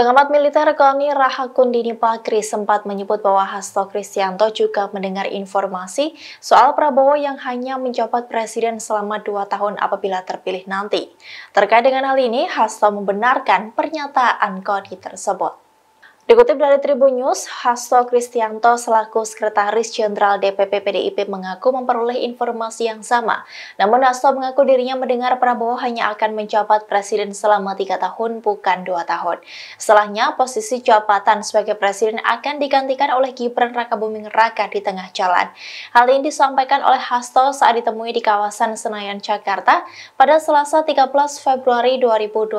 Pengamat militer Koni Rahakundini Pakri sempat menyebut bahwa Hasto Kristianto juga mendengar informasi soal Prabowo yang hanya menjabat presiden selama dua tahun apabila terpilih nanti. Terkait dengan hal ini, Hasto membenarkan pernyataan Koni tersebut. Dikutip dari Tribun News, Hasto Kristianto selaku Sekretaris Jenderal DPP PDIP mengaku memperoleh informasi yang sama. Namun Hasto mengaku dirinya mendengar Prabowo hanya akan menjabat presiden selama tiga tahun, bukan dua tahun. Setelahnya, posisi jabatan sebagai presiden akan digantikan oleh Gibran Rakabuming Raka di tengah jalan. Hal ini disampaikan oleh Hasto saat ditemui di kawasan Senayan, Jakarta pada Selasa 13 Februari 2024.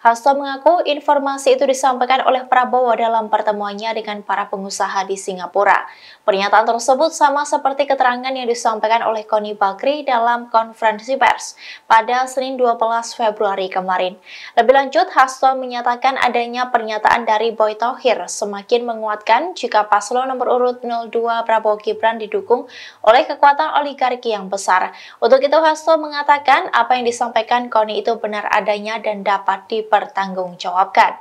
Hasto mengaku informasi itu disampaikan oleh Prabowo Prabowo dalam pertemuannya dengan para pengusaha di Singapura. Pernyataan tersebut sama seperti keterangan yang disampaikan oleh Koni Bakri dalam konferensi pers pada Senin 12 Februari kemarin. Lebih lanjut, Hasto menyatakan adanya pernyataan dari Boy Tohir semakin menguatkan jika paslon nomor urut 02 Prabowo Gibran didukung oleh kekuatan oligarki yang besar. Untuk itu, Hasto mengatakan apa yang disampaikan Koni itu benar adanya dan dapat dipertanggungjawabkan.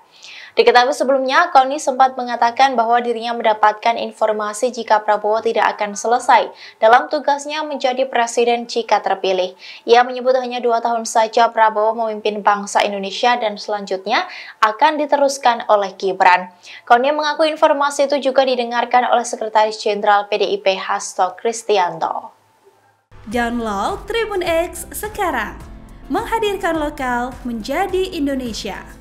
Diketahui sebelumnya, Kony Koni sempat mengatakan bahwa dirinya mendapatkan informasi jika Prabowo tidak akan selesai dalam tugasnya menjadi presiden jika terpilih. Ia menyebut hanya dua tahun saja Prabowo memimpin bangsa Indonesia dan selanjutnya akan diteruskan oleh Gibran. Koni mengaku informasi itu juga didengarkan oleh Sekretaris Jenderal PDIP Hasto Kristianto. Download Tribun X sekarang, menghadirkan lokal menjadi Indonesia.